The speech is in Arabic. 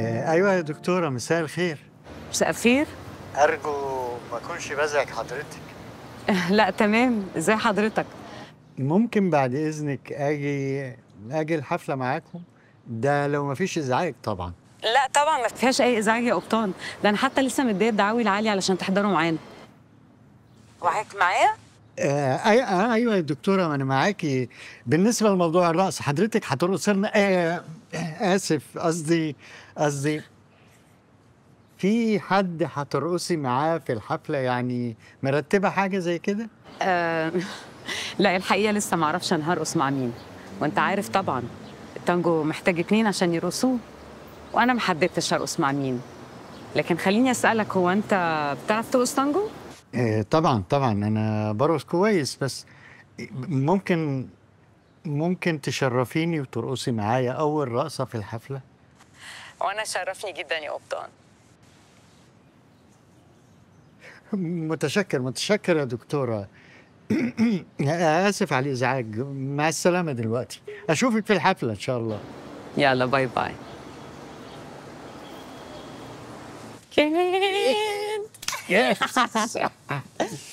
آه، ايوه يا دكتوره مساء الخير مساء الخير ارجو ما اكونش بزعج حضرتك لا تمام ازي حضرتك ممكن بعد اذنك اجي اجي الحفله معاكم ده لو ما فيش ازعاج طبعا لا طبعا ما فيهاش اي ازعاج يا قبطان ده انا حتى لسه مديه الدعاوي لعلي علشان تحضروا معانا معاك معايا آه،, آه ايوه يا دكتوره انا معاكي بالنسبه لموضوع الرقص حضرتك هترقصي لنا آه اسف قصدي قصدي في حد هترقصي معاه في الحفله يعني مرتبه حاجه زي كده آه، لا الحقيقه لسه ما اعرفش انا هرقص مع مين وانت عارف طبعا التانجو محتاج اتنين عشان يرقصوه وانا ما حددتش هرقص مع مين لكن خليني اسالك هو انت بتعرف ترقص تانجو آه، طبعا طبعا انا برقص كويس بس ممكن ممكن تشرفيني وترقصي معايا أول رقصة في الحفلة؟ وأنا شرفني جدا يا قبطان متشكر متشكر يا دكتورة آسف على الإزعاج مع السلامة دلوقتي أشوفك في الحفلة إن شاء الله يلا باي باي كان